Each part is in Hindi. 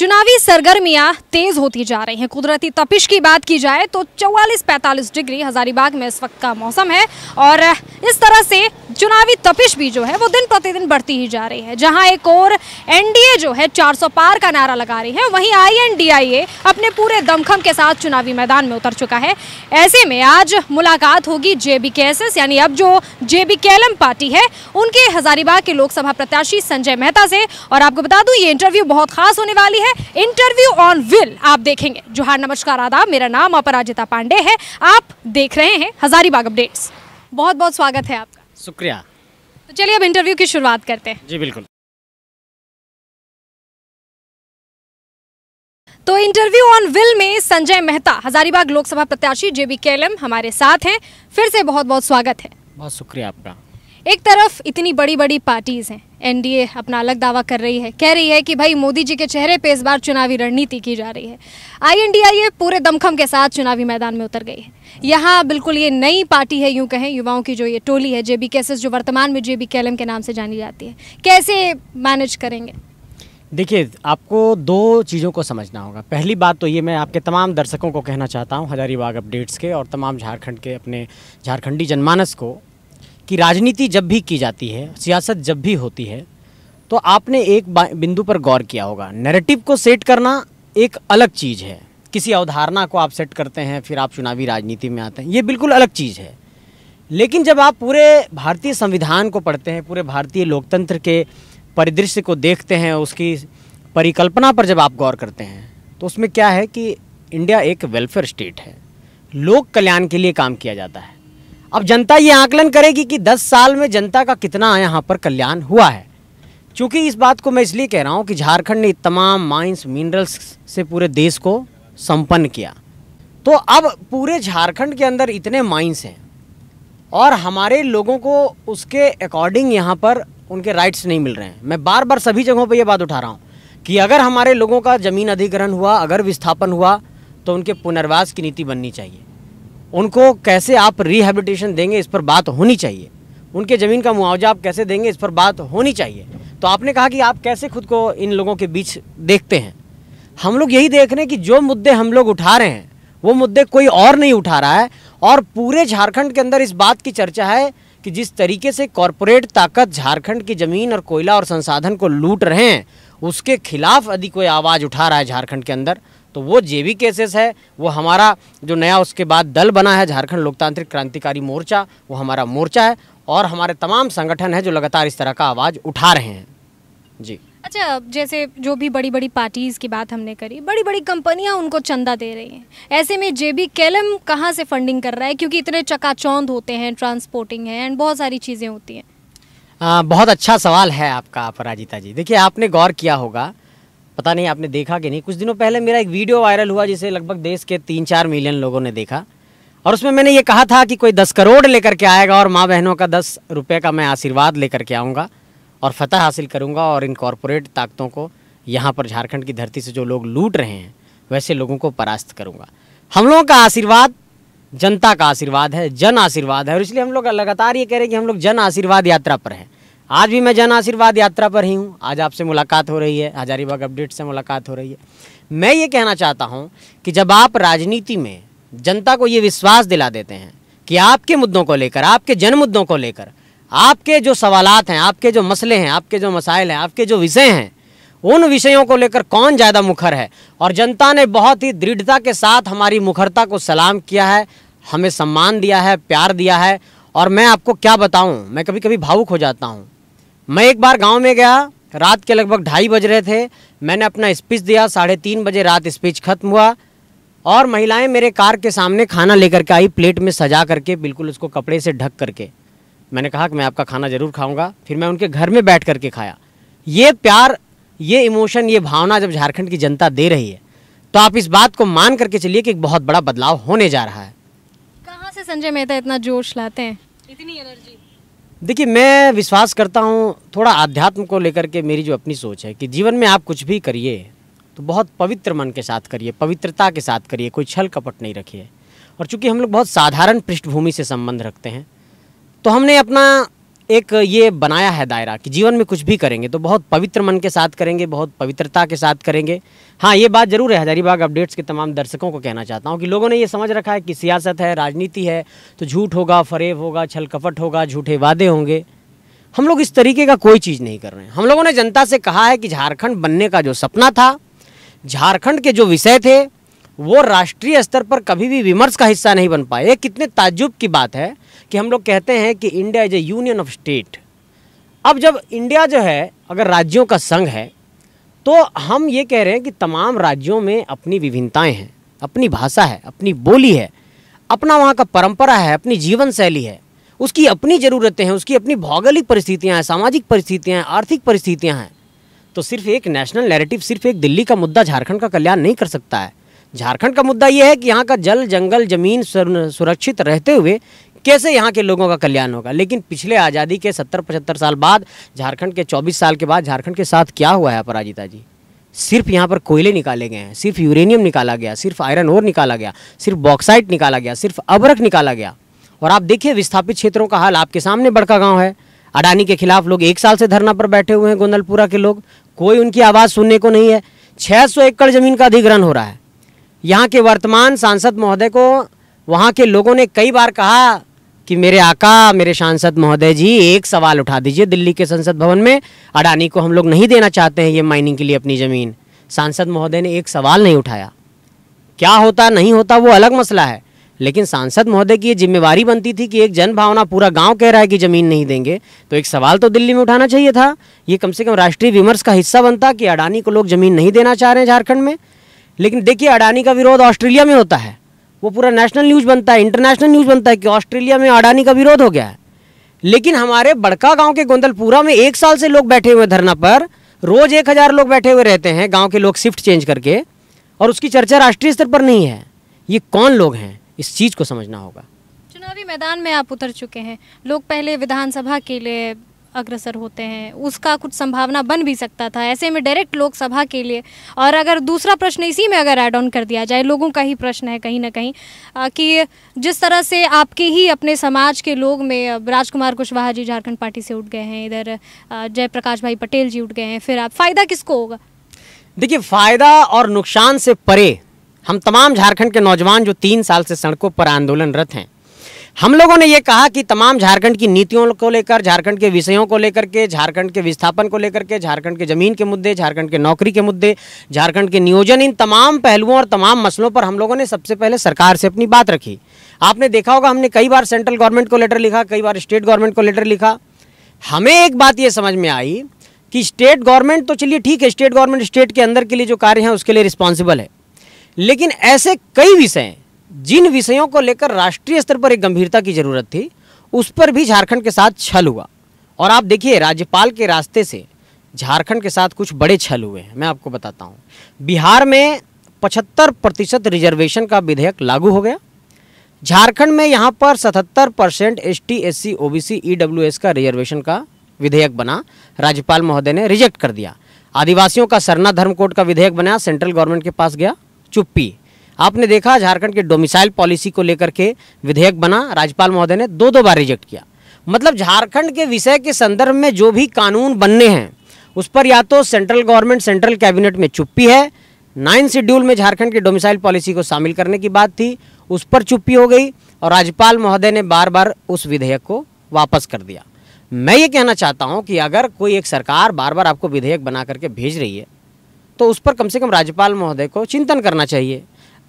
चुनावी सरगर्मियां तेज होती जा रही हैं कुदरती तपिश की बात की जाए तो 44-45 डिग्री हजारीबाग में इस वक्त का मौसम है और इस तरह से चुनावी तपिश भी जो है वो दिन प्रतिदिन बढ़ती ही जा रही है जहां एक और एनडीए जो है 400 पार का नारा लगा रही है वहीं आईएनडीआईए अपने पूरे दमखम के साथ चुनावी मैदान में उतर चुका है ऐसे में आज मुलाकात होगी जेबीकेएसएस यानी अब जो जेबी कैलम पार्टी है उनके हजारीबाग के लोकसभा प्रत्याशी संजय मेहता से और आपको बता दूं ये इंटरव्यू बहुत खास होने वाली है है इंटरव्यू ऑन विल आप देखेंगे जोहार नमस्कार आदाब मेरा नाम अपराजिता पांडे है आप देख रहे हैं हजारीबाग अपडेट्स बहुत बहुत स्वागत है आपका शुक्रिया तो चलिए अब इंटरव्यू की शुरुआत करते हैं जी बिल्कुल तो इंटरव्यू ऑन विल में संजय मेहता हजारीबाग लोकसभा प्रत्याशी जेबी केलम हमारे साथ हैं फिर से बहुत बहुत स्वागत है बहुत शुक्रिया आपका एक तरफ इतनी बड़ी बड़ी पार्टीज़ हैं एनडीए अपना अलग दावा कर रही है कह रही है कि भाई मोदी जी के चेहरे पे इस बार चुनावी रणनीति की जा रही है आईएनडीआईए पूरे दमखम के साथ चुनावी मैदान में उतर गई है यहाँ बिल्कुल ये नई पार्टी है यूँ कहें युवाओं की जो ये टोली है जेबी कैसेस जो वर्तमान में जेबी केलम के नाम से जानी जाती है कैसे मैनेज करेंगे देखिए आपको दो चीज़ों को समझना होगा पहली बात तो ये मैं आपके तमाम दर्शकों को कहना चाहता हूँ हजारीबाग अपडेट्स के और तमाम झारखंड के अपने झारखंडी जनमानस को कि राजनीति जब भी की जाती है सियासत जब भी होती है तो आपने एक बिंदु पर गौर किया होगा नैरेटिव को सेट करना एक अलग चीज़ है किसी अवधारणा को आप सेट करते हैं फिर आप चुनावी राजनीति में आते हैं ये बिल्कुल अलग चीज़ है लेकिन जब आप पूरे भारतीय संविधान को पढ़ते हैं पूरे भारतीय लोकतंत्र के परिदृश्य को देखते हैं उसकी परिकल्पना पर जब आप गौर करते हैं तो उसमें क्या है कि इंडिया एक वेलफेयर स्टेट है लोक कल्याण के लिए काम किया जाता है अब जनता ये आकलन करेगी कि 10 साल में जनता का कितना यहाँ पर कल्याण हुआ है चूँकि इस बात को मैं इसलिए कह रहा हूँ कि झारखंड ने तमाम माइंस मिनरल्स से पूरे देश को संपन्न किया तो अब पूरे झारखंड के अंदर इतने माइंस हैं और हमारे लोगों को उसके अकॉर्डिंग यहाँ पर उनके राइट्स नहीं मिल रहे हैं मैं बार बार सभी जगहों पर यह बात उठा रहा हूँ कि अगर हमारे लोगों का ज़मीन अधिग्रहण हुआ अगर विस्थापन हुआ तो उनके पुनर्वास की नीति बननी चाहिए उनको कैसे आप रिहेबिटेशन देंगे इस पर बात होनी चाहिए उनके ज़मीन का मुआवजा आप कैसे देंगे इस पर बात होनी चाहिए तो आपने कहा कि आप कैसे खुद को इन लोगों के बीच देखते हैं हम लोग यही देख रहे हैं कि जो मुद्दे हम लोग उठा रहे हैं वो मुद्दे कोई और नहीं उठा रहा है और पूरे झारखंड के अंदर इस बात की चर्चा है कि जिस तरीके से कॉरपोरेट ताकत झारखंड की ज़मीन और कोयला और संसाधन को लूट रहे हैं उसके खिलाफ यदि कोई आवाज़ उठा रहा है झारखंड के अंदर तो वो वी केसेस है वो हमारा जो नया उसके बाद दल बना है झारखंड लोकतांत्रिक क्रांतिकारी मोर्चा वो हमारा मोर्चा है और हमारे तमाम संगठन है जो लगातार इस तरह का आवाज़ उठा रहे हैं जी अच्छा जैसे जो भी बड़ी बड़ी पार्टीज़ की बात हमने करी बड़ी बड़ी कंपनियां उनको चंदा दे रही हैं ऐसे में जे बी कैलम कहाँ से फंडिंग कर रहा है क्योंकि इतने चकाचौंध होते हैं ट्रांसपोर्टिंग है एंड बहुत सारी चीज़ें होती हैं बहुत अच्छा सवाल है आपका अपराजिता जी देखिए आपने गौर किया होगा पता नहीं आपने देखा कि नहीं कुछ दिनों पहले मेरा एक वीडियो वायरल हुआ जिसे लगभग देश के तीन चार मिलियन लोगों ने देखा और उसमें मैंने ये कहा था कि कोई दस करोड़ लेकर के आएगा और माँ बहनों का दस रुपये का मैं आशीर्वाद लेकर के आऊँगा और फतह हासिल करूँगा और इन कॉरपोरेट ताकतों को यहाँ पर झारखंड की धरती से जो लोग लूट रहे हैं वैसे लोगों को परास्त करूँगा हम लोगों का आशीर्वाद जनता का आशीर्वाद है जन आशीर्वाद है और इसलिए हम लोग लगातार ये कह रहे हैं कि हम लोग जन आशीर्वाद यात्रा पर हैं आज भी मैं जन आशीर्वाद यात्रा पर ही हूँ आज आपसे मुलाकात हो रही है हजारीबाग अपडेट से मुलाकात हो रही है मैं ये कहना चाहता हूँ कि जब आप राजनीति में जनता को ये विश्वास दिला देते हैं कि आपके मुद्दों को लेकर आपके जन मुद्दों को लेकर आपके जो सवालत हैं आपके जो मसले हैं आपके जो मसाइल हैं आपके जो विषय हैं उन विषयों को लेकर कौन ज़्यादा मुखर है और जनता ने बहुत ही दृढ़ता के साथ हमारी मुखरता को सलाम किया है हमें सम्मान दिया है प्यार दिया है और मैं आपको क्या बताऊं मैं कभी कभी भावुक हो जाता हूं मैं एक बार गांव में गया रात के लगभग ढाई बज रहे थे मैंने अपना स्पीच दिया साढ़े तीन बजे रात स्पीच खत्म हुआ और महिलाएं मेरे कार के सामने खाना लेकर के आई प्लेट में सजा करके बिल्कुल उसको कपड़े से ढक करके मैंने कहा कि मैं आपका खाना ज़रूर खाऊंगा फिर मैं उनके घर में बैठ करके खाया ये प्यार ये इमोशन ये भावना जब झारखंड की जनता दे रही है तो आप इस बात को मान करके चलिए कि एक बहुत बड़ा बदलाव होने जा रहा है कहाँ से संजय मेहता इतना जोश लाते हैं इतनी एनर्जी देखिए मैं विश्वास करता हूँ थोड़ा आध्यात्म को लेकर के मेरी जो अपनी सोच है कि जीवन में आप कुछ भी करिए तो बहुत पवित्र मन के साथ करिए पवित्रता के साथ करिए कोई छल कपट नहीं रखिए और चूंकि हम लोग बहुत साधारण पृष्ठभूमि से संबंध रखते हैं तो हमने अपना एक ये बनाया है दायरा कि जीवन में कुछ भी करेंगे तो बहुत पवित्र मन के साथ करेंगे बहुत पवित्रता के साथ करेंगे हाँ ये बात ज़रूर है हजारीबाग अपडेट्स के तमाम दर्शकों को कहना चाहता हूँ कि लोगों ने ये समझ रखा है कि सियासत है राजनीति है तो झूठ होगा फरेब होगा छल कपट होगा झूठे वादे होंगे हम लोग इस तरीके का कोई चीज़ नहीं कर रहे हैं हम लोगों ने जनता से कहा है कि झारखंड बनने का जो सपना था झारखंड के जो विषय थे वो राष्ट्रीय स्तर पर कभी भी विमर्श का हिस्सा नहीं बन पाए ये कितने ताज्जुब की बात है कि हम लोग कहते हैं कि India is a union of state अब जब इंडिया जो है अगर राज्यों का संघ है तो हम ये कह रहे हैं कि तमाम राज्यों में अपनी विभिन्नताएं हैं अपनी भाषा है अपनी बोली है अपना वहाँ का परंपरा है अपनी जीवन शैली है उसकी अपनी ज़रूरतें हैं उसकी अपनी भौगोलिक परिस्थितियाँ हैं सामाजिक परिस्थितियाँ हैं आर्थिक परिस्थितियाँ हैं तो सिर्फ एक नेशनल नैरेटिव सिर्फ एक दिल्ली का मुद्दा झारखंड का कल्याण नहीं कर सकता है झारखंड का मुद्दा यह है कि यहाँ का जल जंगल जमीन सुरक्षित रहते हुए कैसे यहाँ के लोगों का कल्याण होगा लेकिन पिछले आज़ादी के सत्तर पचहत्तर साल बाद झारखंड के चौबीस साल के बाद झारखंड के साथ क्या हुआ है अपराजिता जी सिर्फ यहाँ पर कोयले निकाले गए हैं सिर्फ यूरेनियम निकाला गया सिर्फ आयरन ओर निकाला गया सिर्फ बॉक्साइट निकाला गया सिर्फ अबरक निकाला गया और आप देखिए विस्थापित क्षेत्रों का हाल आपके सामने बड़का गाँव है अडानी के खिलाफ लोग एक साल से धरना पर बैठे हुए हैं गोंदलपुरा के लोग कोई उनकी आवाज़ सुनने को नहीं है छः एकड़ जमीन का अधिग्रहण हो रहा है यहाँ के वर्तमान सांसद महोदय को वहाँ के लोगों ने कई बार कहा कि मेरे आका मेरे सांसद महोदय जी एक सवाल उठा दीजिए दिल्ली के संसद भवन में अडानी को हम लोग नहीं देना चाहते हैं ये माइनिंग के लिए अपनी ज़मीन सांसद महोदय ने एक सवाल नहीं उठाया क्या होता नहीं होता वो अलग मसला है लेकिन सांसद महोदय की ये जिम्मेवारी बनती थी कि एक जन भावना पूरा गांव कह रहा है कि ज़मीन नहीं देंगे तो एक सवाल तो दिल्ली में उठाना चाहिए था ये कम से कम राष्ट्रीय विमर्श का हिस्सा बनता कि अडानी को लोग ज़मीन नहीं देना चाह रहे हैं झारखंड में लेकिन देखिए अडानी का विरोध ऑस्ट्रेलिया में होता है वो पूरा नेशनल न्यूज़ बनता है इंटरनेशनल न्यूज़ बनता है कि ऑस्ट्रेलिया में अडानी का विरोध हो गया है लेकिन हमारे बड़का गांव के गोंदलपुरा में एक साल से लोग बैठे हुए धरना पर रोज़ एक हज़ार लोग बैठे हुए रहते हैं गांव के लोग शिफ्ट चेंज करके और उसकी चर्चा राष्ट्रीय स्तर पर नहीं है ये कौन लोग हैं इस चीज़ को समझना होगा चुनावी मैदान में आप उतर चुके हैं लोग पहले विधानसभा के लिए अग्रसर होते हैं उसका कुछ संभावना बन भी सकता था ऐसे में डायरेक्ट लोकसभा के लिए और अगर दूसरा प्रश्न इसी में अगर ऐड ऑन कर दिया जाए लोगों का ही प्रश्न है कहीं ना कहीं कि जिस तरह से आपके ही अपने समाज के लोग में राजकुमार कुशवाहा जी झारखंड पार्टी से उठ गए हैं इधर जयप्रकाश भाई पटेल जी उठ गए हैं फिर आप फ़ायदा किसको होगा देखिए फ़ायदा और नुकसान से परे हम तमाम झारखंड के नौजवान जो तीन साल से सड़कों पर आंदोलनरत हैं हम लोगों ने ये कहा कि तमाम झारखंड की नीतियों को लेकर झारखंड के विषयों को लेकर के झारखंड के विस्थापन को लेकर के झारखंड के ज़मीन के मुद्दे झारखंड के नौकरी के मुद्दे झारखंड के नियोजन इन तमाम पहलुओं और तमाम मसलों पर हम लोगों ने सबसे पहले सरकार से अपनी बात रखी आपने देखा होगा हमने कई बार सेंट्रल गवर्नमेंट को लेटर लिखा कई बार स्टेट गवर्नमेंट को लेटर लिखा हमें एक बात ये समझ में आई कि स्टेट गवर्नमेंट तो चलिए ठीक है स्टेट गवर्नमेंट स्टेट के अंदर के लिए जो कार्य हैं उसके लिए रिस्पॉन्सिबल है लेकिन ऐसे कई विषय हैं जिन विषयों को लेकर राष्ट्रीय स्तर पर एक गंभीरता की जरूरत थी उस पर भी झारखंड के साथ छल हुआ और आप देखिए राज्यपाल के रास्ते से झारखंड के साथ कुछ बड़े छल हुए हैं मैं आपको बताता हूँ बिहार में पचहत्तर प्रतिशत रिजर्वेशन का विधेयक लागू हो गया झारखंड में यहाँ पर 77 percent S T S C O B C E W S का रिजर्वेशन का विधेयक बना राज्यपाल महोदय ने रिजेक्ट कर दिया आदिवासियों का सरना धर्म कोड का विधेयक बना सेंट्रल गवर्नमेंट के पास गया चुप्पी आपने देखा झारखंड के डोमिसाइल पॉलिसी को लेकर के विधेयक बना राज्यपाल महोदय ने दो दो बार रिजेक्ट किया मतलब झारखंड के विषय के संदर्भ में जो भी कानून बनने हैं उस पर या तो सेंट्रल गवर्नमेंट सेंट्रल कैबिनेट में चुप्पी है नाइन शेड्यूल में झारखंड की डोमिसाइल पॉलिसी को शामिल करने की बात थी उस पर चुप्पी हो गई और राज्यपाल महोदय ने बार बार उस विधेयक को वापस कर दिया मैं ये कहना चाहता हूँ कि अगर कोई एक सरकार बार बार आपको विधेयक बना करके भेज रही है तो उस पर कम से कम राज्यपाल महोदय को चिंतन करना चाहिए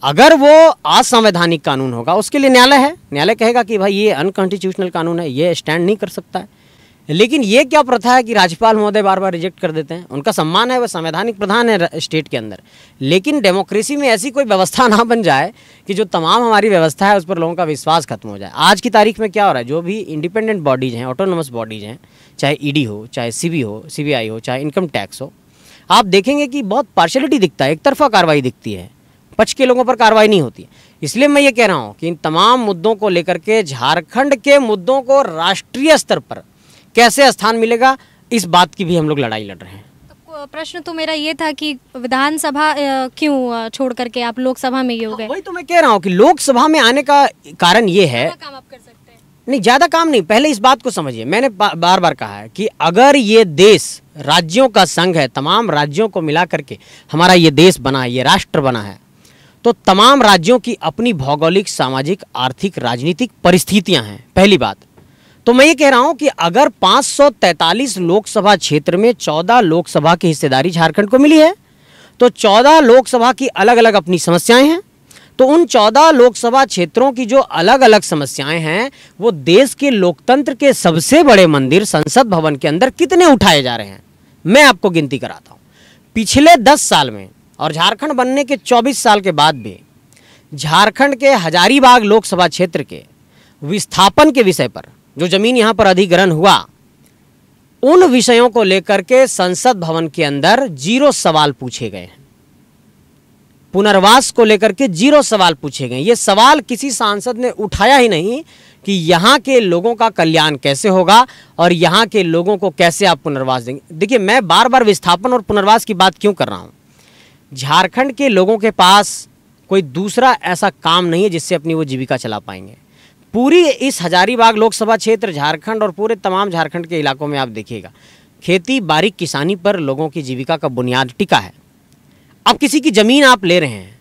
अगर वो असंवैधानिक कानून होगा उसके लिए न्यायालय है न्यायालय कहेगा कि भाई ये अनकॉन्स्टिट्यूशनल कानून है ये स्टैंड नहीं कर सकता है लेकिन ये क्या प्रथा है कि राज्यपाल महोदय बार बार रिजेक्ट कर देते हैं उनका सम्मान है वह संवैधानिक प्रधान है स्टेट के अंदर लेकिन डेमोक्रेसी में ऐसी कोई व्यवस्था ना बन जाए कि जो तमाम हमारी व्यवस्था है उस पर लोगों का विश्वास खत्म हो जाए आज की तारीख में क्या हो रहा है जो भी इंडिपेंडेंट बॉडीज हैं ऑटोनोमस बॉडीज हैं चाहे ईडी e हो चाहे सी हो सी हो चाहे इनकम टैक्स हो आप देखेंगे कि बहुत पार्शलिटी दिखता है एक तरफा कार्रवाई दिखती है पक्ष के लोगों पर कार्रवाई नहीं होती इसलिए मैं ये कह रहा हूँ कि इन तमाम मुद्दों को लेकर के झारखंड के मुद्दों को राष्ट्रीय स्तर पर कैसे स्थान मिलेगा इस बात की भी हम लोग लड़ाई लड़ रहे हैं प्रश्न तो मेरा ये था कि विधानसभा क्यों छोड़ करके आप लोकसभा में ये हो गए वही तो मैं कह रहा हूँ कि लोकसभा में आने का कारण ये है काम आप कर सकते हैं नहीं ज़्यादा काम नहीं पहले इस बात को समझिए मैंने बार बार कहा है कि अगर ये देश राज्यों का संघ है तमाम राज्यों को मिला करके हमारा ये देश बना है ये राष्ट्र बना है तो तमाम राज्यों की अपनी भौगोलिक सामाजिक आर्थिक राजनीतिक परिस्थितियां हैं पहली बात तो मैं ये कह रहा हूं कि अगर 543 लोकसभा क्षेत्र में 14 लोकसभा की हिस्सेदारी झारखंड को मिली है तो 14 लोकसभा की अलग अलग अपनी समस्याएं हैं तो उन 14 लोकसभा क्षेत्रों की जो अलग अलग समस्याएं हैं वो देश के लोकतंत्र के सबसे बड़े मंदिर संसद भवन के अंदर कितने उठाए जा रहे हैं मैं आपको गिनती कराता हूँ पिछले दस साल में और झारखंड बनने के 24 साल के बाद भी झारखंड के हजारीबाग लोकसभा क्षेत्र के विस्थापन के विषय पर जो जमीन यहाँ पर अधिग्रहण हुआ उन विषयों को लेकर के संसद भवन के अंदर जीरो सवाल पूछे गए हैं पुनर्वास को लेकर के जीरो सवाल पूछे गए ये सवाल किसी सांसद ने उठाया ही नहीं कि यहाँ के लोगों का कल्याण कैसे होगा और यहाँ के लोगों को कैसे आप पुनर्वास देंगे देखिए मैं बार बार विस्थापन और पुनर्वास की बात क्यों कर रहा हूँ झारखंड के लोगों के पास कोई दूसरा ऐसा काम नहीं है जिससे अपनी वो जीविका चला पाएंगे पूरी इस हजारीबाग लोकसभा क्षेत्र झारखंड और पूरे तमाम झारखंड के इलाकों में आप देखिएगा खेती बारीक किसानी पर लोगों की जीविका का बुनियाद टिका है अब किसी की ज़मीन आप ले रहे हैं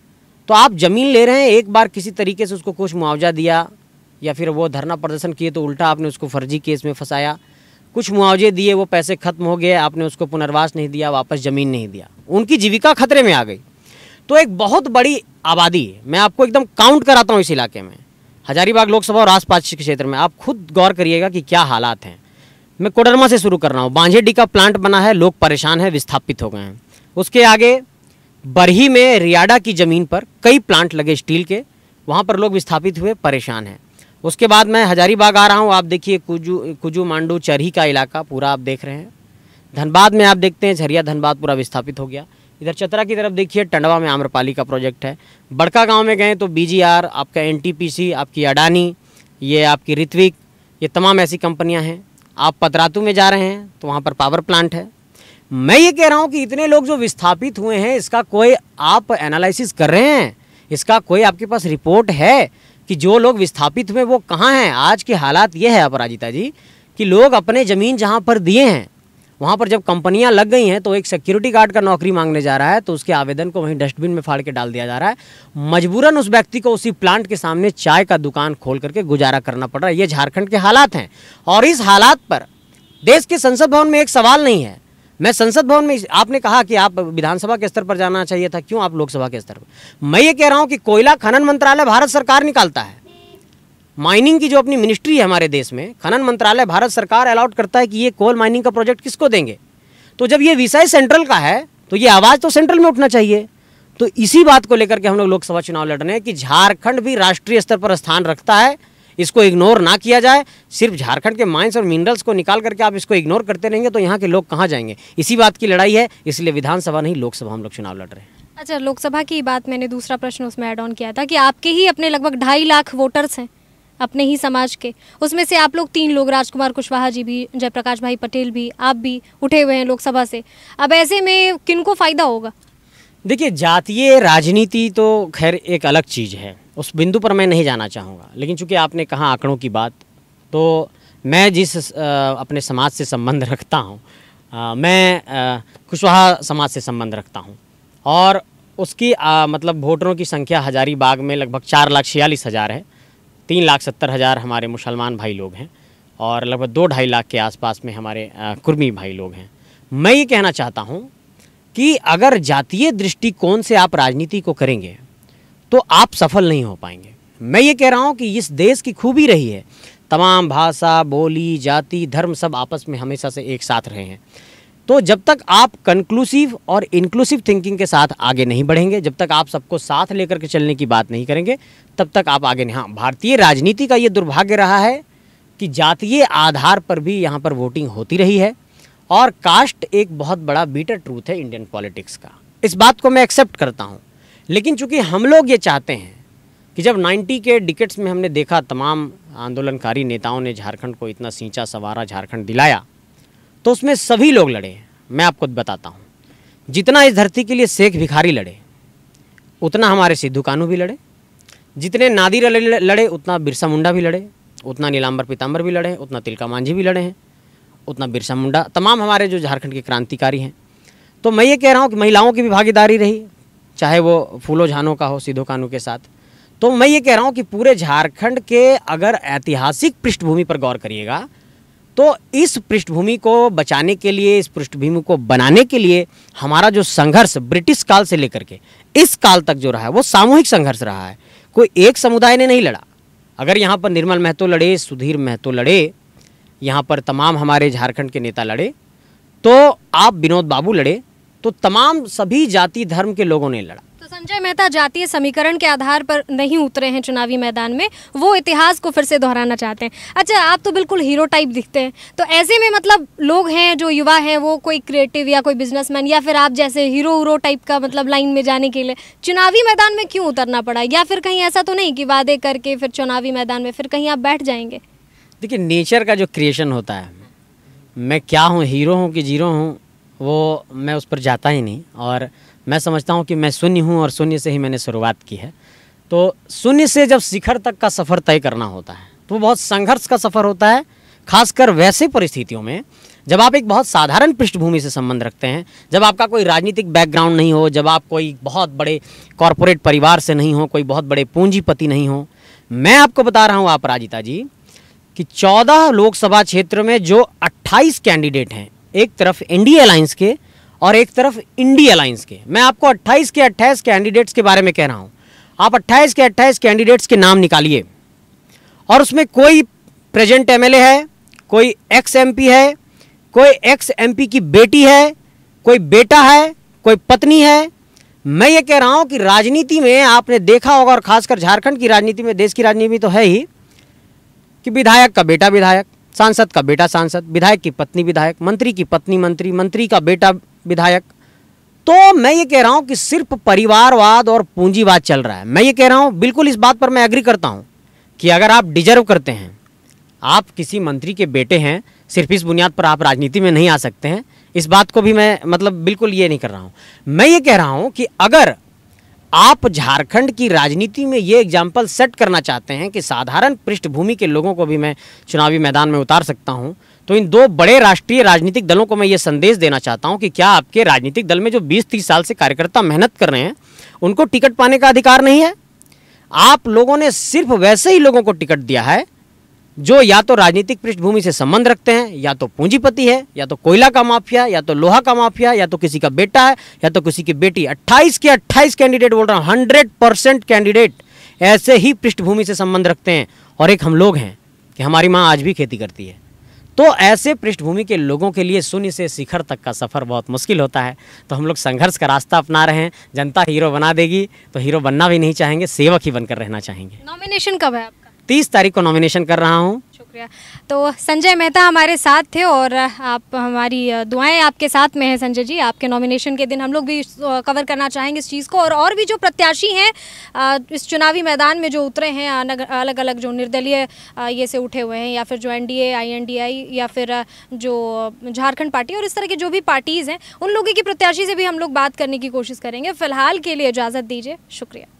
तो आप ज़मीन ले रहे हैं एक बार किसी तरीके से उसको कुछ मुआवजा दिया या फिर वो धरना प्रदर्शन किए तो उल्टा आपने उसको फर्जी केस में फंसाया कुछ मुआवजे दिए वो पैसे खत्म हो गए आपने उसको पुनर्वास नहीं दिया वापस ज़मीन नहीं दिया उनकी जीविका खतरे में आ गई तो एक बहुत बड़ी आबादी मैं आपको एकदम काउंट कराता हूँ इस इलाके में हजारीबाग लोकसभा और आसपास के क्षेत्र में आप खुद गौर करिएगा कि क्या हालात हैं मैं कोडरमा से शुरू कर रहा हूँ बांझेडी का प्लांट बना है लोग परेशान हैं विस्थापित हो गए हैं उसके आगे बरही में रियाडा की ज़मीन पर कई प्लांट लगे स्टील के वहाँ पर लोग विस्थापित हुए परेशान हैं उसके बाद मैं हजारीबाग आ रहा हूँ आप देखिए कुजू कुजू मांडू चरही का इलाका पूरा आप देख रहे हैं धनबाद में आप देखते हैं झरिया धनबाद पूरा विस्थापित हो गया इधर चतरा की तरफ देखिए टंडवा में आम्रपाली का प्रोजेक्ट है बड़का गांव में गए तो बीजीआर आपका एनटीपीसी आपकी अडानी ये आपकी ऋत्विक ये तमाम ऐसी कंपनियां हैं आप पतरातू में जा रहे हैं तो वहाँ पर पावर प्लांट है मैं ये कह रहा हूँ कि इतने लोग जो विस्थापित हुए हैं इसका कोई आप एनालिसिस कर रहे हैं इसका कोई आपके पास रिपोर्ट है कि जो लोग विस्थापित हुए वो कहाँ हैं आज के हालात ये है अपराजिता जी कि लोग अपने ज़मीन जहाँ पर दिए हैं वहाँ पर जब कंपनियाँ लग गई हैं तो एक सिक्योरिटी गार्ड का नौकरी मांगने जा रहा है तो उसके आवेदन को वहीं डस्टबिन में फाड़ के डाल दिया जा रहा है मजबूरन उस व्यक्ति को उसी प्लांट के सामने चाय का दुकान खोल करके गुजारा करना पड़ रहा है ये झारखंड के हालात हैं और इस हालात पर देश के संसद भवन में एक सवाल नहीं है मैं संसद भवन में आपने कहा कि आप विधानसभा के स्तर पर जाना चाहिए था क्यों आप लोकसभा के स्तर पर मैं ये कह रहा हूँ कि कोयला खनन मंत्रालय भारत सरकार निकालता है माइनिंग की जो अपनी मिनिस्ट्री है हमारे देश में खनन मंत्रालय भारत सरकार अलाउट करता है कि ये कोल माइनिंग का प्रोजेक्ट किसको देंगे तो जब ये विषय सेंट्रल का है तो ये आवाज़ तो सेंट्रल में उठना चाहिए तो इसी बात को लेकर के हम लोग लोकसभा चुनाव लड़ रहे हैं कि झारखंड भी राष्ट्रीय स्तर पर स्थान रखता है इसको इग्नोर ना किया जाए सिर्फ झारखंड के माइंस और मिनरल्स को निकाल करके आप इसको इग्नोर करते रहेंगे तो यहाँ के लोग कहाँ जाएंगे इसी बात की लड़ाई है इसलिए विधानसभा नहीं लोकसभा हम लोग चुनाव लड़ रहे हैं अच्छा लोकसभा की बात मैंने दूसरा प्रश्न उसमें एड ऑन किया था कि आपके ही अपने लगभग ढाई लाख वोटर्स हैं अपने ही समाज के उसमें से आप लोग तीन लोग राजकुमार कुशवाहा जी भी जयप्रकाश भाई पटेल भी आप भी उठे हुए हैं लोकसभा से अब ऐसे में किन को फ़ायदा होगा देखिए जातीय राजनीति तो खैर एक अलग चीज़ है उस बिंदु पर मैं नहीं जाना चाहूँगा लेकिन चूँकि आपने कहा आंकड़ों की बात तो मैं जिस अपने समाज से संबंध रखता हूँ मैं कुशवाहा समाज से संबंध रखता हूँ और उसकी आ, मतलब वोटरों की संख्या हजारी बाग में लगभग चार लाख छियालीस हज़ार है तीन लाख सत्तर हज़ार हमारे मुसलमान भाई लोग हैं और लगभग दो ढाई लाख के आसपास में हमारे कुर्मी भाई लोग हैं मैं ये कहना चाहता हूँ कि अगर जातीय दृष्टिकोण से आप राजनीति को करेंगे तो आप सफल नहीं हो पाएंगे मैं ये कह रहा हूँ कि इस देश की खूबी रही है तमाम भाषा बोली जाति धर्म सब आपस में हमेशा से एक साथ रहे हैं तो जब तक आप कंक्लूसिव और इंक्लूसिव थिंकिंग के साथ आगे नहीं बढ़ेंगे जब तक आप सबको साथ लेकर के चलने की बात नहीं करेंगे तब तक आप आगे नहीं हाँ भारतीय राजनीति का ये दुर्भाग्य रहा है कि जातीय आधार पर भी यहाँ पर वोटिंग होती रही है और कास्ट एक बहुत बड़ा बीटर ट्रूथ है इंडियन पॉलिटिक्स का इस बात को मैं एक्सेप्ट करता हूँ लेकिन चूंकि हम लोग ये चाहते हैं कि जब 90 के डिकेट्स में हमने देखा तमाम आंदोलनकारी नेताओं ने झारखंड को इतना सींचा सवारा झारखंड दिलाया तो उसमें सभी लोग लड़े मैं आपको बताता हूँ जितना इस धरती के लिए शेख भिखारी लड़े उतना हमारे सिद्धू कानू भी लड़े जितने नादिर लड़े उतना बिरसा मुंडा भी लड़े उतना नीलाम्बर पीताम्बर भी लड़े उतना तिलका मांझी भी लड़े हैं उतना बिरसा मुंडा तमाम हमारे जो झारखंड के क्रांतिकारी हैं तो मैं ये कह रहा हूँ कि महिलाओं की भी भागीदारी रही चाहे वो फूलो झानों का हो सिद्धू कानू के साथ तो मैं ये कह रहा हूँ कि पूरे झारखंड के अगर ऐतिहासिक पृष्ठभूमि पर गौर करिएगा तो इस पृष्ठभूमि को बचाने के लिए इस पृष्ठभूमि को बनाने के लिए हमारा जो संघर्ष ब्रिटिश काल से लेकर के इस काल तक जो रहा है वो सामूहिक संघर्ष रहा है कोई एक समुदाय ने नहीं लड़ा अगर यहाँ पर निर्मल महतो लड़े सुधीर महतो लड़े यहाँ पर तमाम हमारे झारखंड के नेता लड़े तो आप विनोद बाबू लड़े तो तमाम सभी जाति धर्म के लोगों ने लड़ा संजय मेहता जातीय समीकरण के आधार पर नहीं उतरे हैं चुनावी मैदान में वो इतिहास को फिर से दोहराना चाहते हैं अच्छा आप तो बिल्कुल हीरो टाइप दिखते हैं तो ऐसे में मतलब लोग हैं जो युवा हैं वो कोई क्रिएटिव या कोई बिजनेसमैन या फिर आप जैसे हीरो उरो टाइप का मतलब लाइन में जाने के लिए चुनावी मैदान में क्यों उतरना पड़ा या फिर कहीं ऐसा तो नहीं कि वादे करके फिर चुनावी मैदान में फिर कहीं आप बैठ जाएंगे देखिए नेचर का जो क्रिएशन होता है मैं क्या हूँ हीरो हूँ कि जीरो हूँ वो मैं उस पर जाता ही नहीं और मैं समझता हूँ कि मैं शून्य हूँ और शून्य से ही मैंने शुरुआत की है तो शून्य से जब शिखर तक का सफ़र तय करना होता है तो बहुत संघर्ष का सफ़र होता है खासकर वैसे परिस्थितियों में जब आप एक बहुत साधारण पृष्ठभूमि से संबंध रखते हैं जब आपका कोई राजनीतिक बैकग्राउंड नहीं हो जब आप कोई बहुत बड़े कॉरपोरेट परिवार से नहीं हो कोई बहुत बड़े पूंजीपति नहीं हो मैं आपको बता रहा हूँ राजिता जी कि 14 लोकसभा क्षेत्र में जो 28 कैंडिडेट हैं एक तरफ एनडीए अलायंस के और एक तरफ इंडी अलायंस के मैं आपको 28 के 28 कैंडिडेट्स के बारे में कह रहा हूँ आप 28 के 28 कैंडिडेट्स के नाम निकालिए और उसमें कोई प्रेजेंट एमएलए है कोई एक्स एमपी है कोई एक्स एमपी की बेटी है कोई बेटा है कोई पत्नी है मैं ये कह रहा हूँ कि राजनीति में आपने देखा होगा और खासकर झारखंड की राजनीति में देश की राजनीति में तो है ही कि विधायक का बेटा विधायक सांसद का बेटा सांसद विधायक की पत्नी विधायक मंत्री की पत्नी मंत्री मंत्री का बेटा विधायक तो मैं ये कह रहा हूँ कि सिर्फ परिवारवाद और पूंजीवाद चल रहा है मैं ये कह रहा हूँ बिल्कुल इस बात पर मैं एग्री करता हूँ कि अगर आप डिजर्व करते हैं आप किसी मंत्री के बेटे हैं सिर्फ इस बुनियाद पर आप राजनीति में नहीं आ सकते हैं इस बात को भी मैं मतलब बिल्कुल ये नहीं कर रहा हूँ मैं ये कह रहा हूँ कि अगर आप झारखंड की राजनीति में ये एग्जाम्पल सेट करना चाहते हैं कि साधारण पृष्ठभूमि के लोगों को भी मैं चुनावी मैदान में उतार सकता हूँ तो इन दो बड़े राष्ट्रीय राजनीतिक दलों को मैं ये संदेश देना चाहता हूँ कि क्या आपके राजनीतिक दल में जो बीस तीस साल से कार्यकर्ता मेहनत कर रहे हैं उनको टिकट पाने का अधिकार नहीं है आप लोगों ने सिर्फ वैसे ही लोगों को टिकट दिया है जो या तो राजनीतिक पृष्ठभूमि से संबंध रखते हैं या तो पूंजीपति है या तो कोयला का माफिया या तो लोहा का माफिया या तो किसी का बेटा है या तो किसी की बेटी 28 के 28 कैंडिडेट बोल रहा हूँ हंड्रेड परसेंट कैंडिडेट ऐसे ही पृष्ठभूमि से संबंध रखते हैं और एक हम लोग हैं कि हमारी माँ आज भी खेती करती है तो ऐसे पृष्ठभूमि के लोगों के लिए शून्य से शिखर तक का सफ़र बहुत मुश्किल होता है तो हम लोग संघर्ष का रास्ता अपना रहे हैं जनता हीरो बना देगी तो हीरो बनना भी नहीं चाहेंगे सेवक ही बनकर रहना चाहेंगे नॉमिनेशन कब है आपका तीस तारीख को नॉमिनेशन कर रहा हूँ शुक्रिया तो संजय मेहता हमारे साथ थे और आप हमारी दुआएं आपके साथ में हैं संजय जी आपके नॉमिनेशन के दिन हम लोग भी कवर करना चाहेंगे इस चीज़ को और और भी जो प्रत्याशी हैं इस चुनावी मैदान में जो उतरे हैं अलग अलग, अलग जो निर्दलीय ये से उठे हुए हैं या फिर जो एन डी या फिर जो झारखंड पार्टी और इस तरह की जो भी पार्टीज़ हैं उन लोगों की प्रत्याशी से भी हम लोग बात करने की कोशिश करेंगे फ़िलहाल के लिए इजाज़त दीजिए शुक्रिया